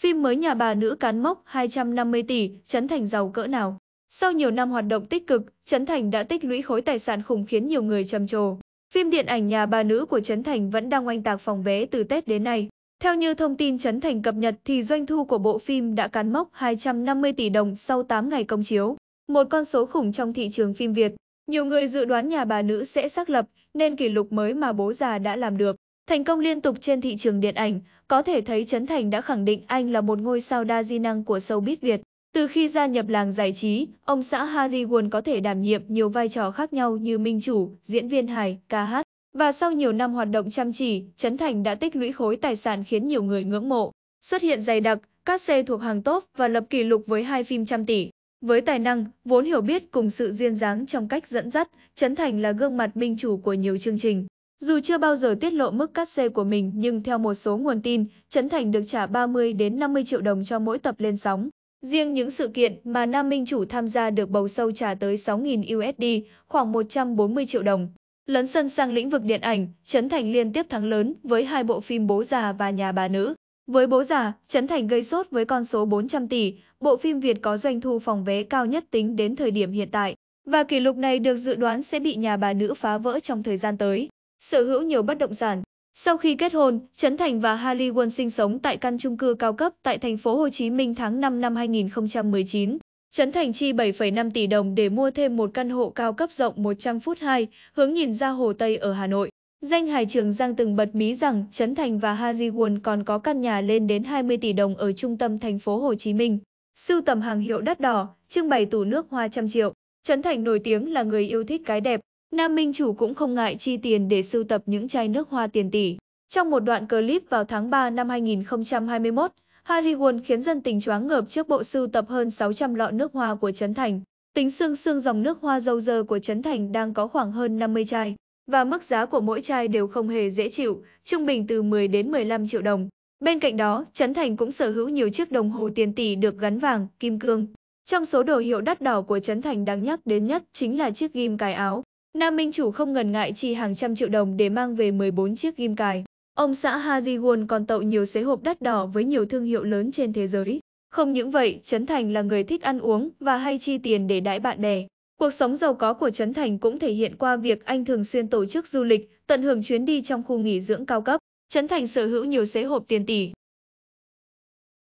Phim mới nhà bà nữ cán mốc 250 tỷ, Trấn Thành giàu cỡ nào? Sau nhiều năm hoạt động tích cực, Trấn Thành đã tích lũy khối tài sản khủng khiến nhiều người trầm trồ. Phim điện ảnh nhà bà nữ của Trấn Thành vẫn đang oanh tạc phòng vé từ Tết đến nay. Theo như thông tin Trấn Thành cập nhật thì doanh thu của bộ phim đã cán mốc 250 tỷ đồng sau 8 ngày công chiếu, một con số khủng trong thị trường phim Việt. Nhiều người dự đoán nhà bà nữ sẽ xác lập nên kỷ lục mới mà bố già đã làm được. Thành công liên tục trên thị trường điện ảnh, có thể thấy Trấn Thành đã khẳng định anh là một ngôi sao đa di năng của showbiz Việt. Từ khi gia nhập làng giải trí, ông xã Harry Won có thể đảm nhiệm nhiều vai trò khác nhau như minh chủ, diễn viên hài, ca hát. Và sau nhiều năm hoạt động chăm chỉ, Trấn Thành đã tích lũy khối tài sản khiến nhiều người ngưỡng mộ. Xuất hiện dày đặc, các xe thuộc hàng top và lập kỷ lục với hai phim trăm tỷ. Với tài năng, vốn hiểu biết cùng sự duyên dáng trong cách dẫn dắt, Trấn Thành là gương mặt minh chủ của nhiều chương trình. Dù chưa bao giờ tiết lộ mức cắt xe của mình nhưng theo một số nguồn tin, Trấn Thành được trả 30 đến 50 triệu đồng cho mỗi tập lên sóng. Riêng những sự kiện mà nam minh chủ tham gia được bầu sâu trả tới 6.000 USD, khoảng 140 triệu đồng. Lấn sân sang lĩnh vực điện ảnh, Trấn Thành liên tiếp thắng lớn với hai bộ phim Bố già và Nhà bà nữ. Với Bố già, Trấn Thành gây sốt với con số 400 tỷ, bộ phim Việt có doanh thu phòng vé cao nhất tính đến thời điểm hiện tại. Và kỷ lục này được dự đoán sẽ bị Nhà bà nữ phá vỡ trong thời gian tới sở hữu nhiều bất động sản. Sau khi kết hôn, Trấn Thành và Harley Won sinh sống tại căn chung cư cao cấp tại thành phố Hồ Chí Minh tháng 5 năm 2019. Trấn Thành chi 7,5 tỷ đồng để mua thêm một căn hộ cao cấp rộng 100 phút 2, hướng nhìn ra Hồ Tây ở Hà Nội. Danh hài Trường Giang từng bật mí rằng Trấn Thành và Haji Won còn có căn nhà lên đến 20 tỷ đồng ở trung tâm thành phố Hồ Chí Minh. Sưu tầm hàng hiệu đắt đỏ, trưng bày tủ nước hoa trăm triệu. Trấn Thành nổi tiếng là người yêu thích cái đẹp, Nam Minh Chủ cũng không ngại chi tiền để sưu tập những chai nước hoa tiền tỷ. Trong một đoạn clip vào tháng 3 năm 2021, Harry Won khiến dân tình choáng ngợp trước bộ sưu tập hơn 600 lọ nước hoa của Trấn Thành. Tính xương xương dòng nước hoa dâu dơ của Trấn Thành đang có khoảng hơn 50 chai, và mức giá của mỗi chai đều không hề dễ chịu, trung bình từ 10 đến 15 triệu đồng. Bên cạnh đó, Trấn Thành cũng sở hữu nhiều chiếc đồng hồ tiền tỷ được gắn vàng, kim cương. Trong số đồ hiệu đắt đỏ của Trấn Thành đáng nhắc đến nhất chính là chiếc ghim cài áo. Nam Minh chủ không ngần ngại chi hàng trăm triệu đồng để mang về 14 chiếc ghim cài. Ông xã Hajiwon còn tậu nhiều xế hộp đắt đỏ với nhiều thương hiệu lớn trên thế giới. Không những vậy, Trấn Thành là người thích ăn uống và hay chi tiền để đãi bạn bè. Cuộc sống giàu có của Trấn Thành cũng thể hiện qua việc anh thường xuyên tổ chức du lịch, tận hưởng chuyến đi trong khu nghỉ dưỡng cao cấp. Trấn Thành sở hữu nhiều xế hộp tiền tỷ.